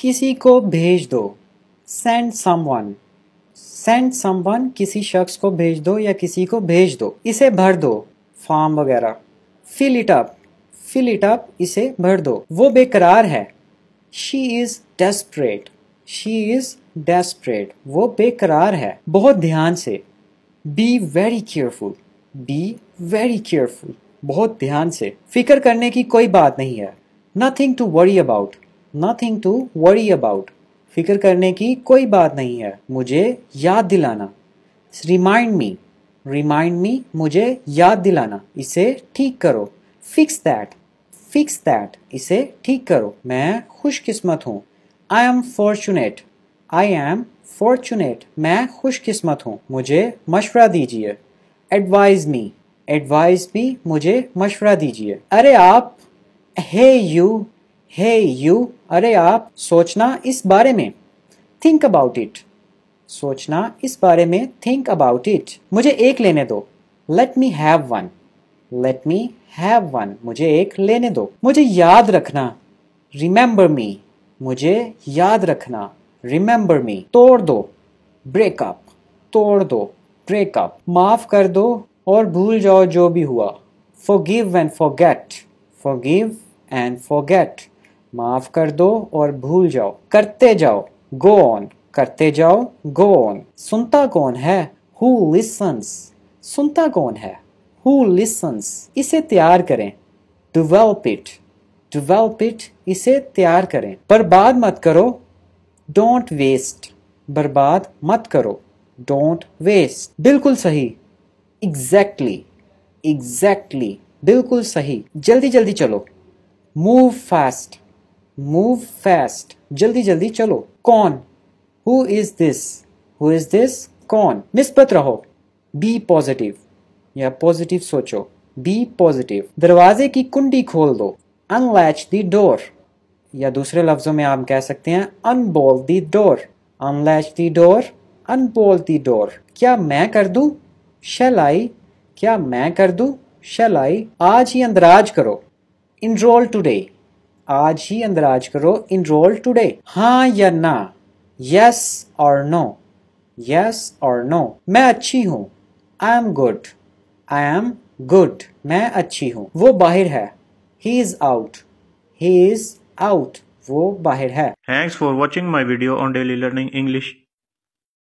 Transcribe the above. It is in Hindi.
किसी को भेज दो सेंड समवन सेंड समवन किसी शख्स को भेज दो या किसी को भेज दो इसे भर दो फॉर्म वगैरह fill it up fill it up इसे भर दो वो बेकरार है she is desperate she is desperate वो बेकरार है बहुत ध्यान से be very careful be very careful बहुत ध्यान से फिक्र करने की कोई बात नहीं है nothing to worry about nothing to worry about फिक्र करने की कोई बात नहीं है मुझे याद दिलाना रिमाइंड मी रिमाइंड मी मुझे याद दिलाना इसे ठीक करो फिक्स दैट फिक्स दैट इसे ठीक करो मैं खुशकिस्मत हूँ I am fortunate I am fortunate मैं खुशकिस्मत हूँ मुझे मशवरा दीजिए एडवाइज मी एडवाइज भी मुझे मशवरा दीजिए अरे आप हे यू हे यू अरे आप सोचना इस बारे में थिंक अबाउट इट सोचना इस बारे में थिंक अबाउट इट मुझे एक लेने दो let me have one let me have one मुझे एक लेने दो मुझे याद रखना रिमेंबर मी मुझे याद रखना रिमेंबर मी तोड़ दो ब्रेकअप तोड़ दो ब्रेकअप माफ कर दो और भूल जाओ जो भी हुआ forgive and forgive and get माफ कर दो और भूल जाओ करते जाओ गो ऑन करते जाओ गो ऑन सुनता कौन है हु लिसंस सुनता कौन है हु लिसंस इसे तैयार करें डिवेलप इट डिवेलप इट इसे तैयार करें बर्बाद मत करो डोंट वेस्ट बर्बाद मत करो डोंट वेस्ट बिल्कुल सही एग्जैक्टली exactly, एग्जैक्टली exactly, बिल्कुल सही जल्दी जल्दी चलो मूव फास्ट मूव फैस्ट जल्दी जल्दी चलो कौन who is this who is this कौन निस्पत रहो बी पॉजिटिव या पॉजिटिव सोचो बी पॉजिटिव दरवाजे की कुंडी खोल दो अनलैच दी डोर या दूसरे लफ्जों में आप कह सकते हैं unbolt the door unlatch the door unbolt the door क्या मैं कर दू शेल आई क्या मैं कर दू शेल आई आज ही अंदराज करो इनरोल टूडे आज ही अंदराज करो इन रोल टूडे हाँ या ना यस और नो यस और नो मैं अच्छी हूँ I am good I am good मैं अच्छी हूँ वो बाहर है he is out he is out वो बाहर है thanks for watching my video on daily learning English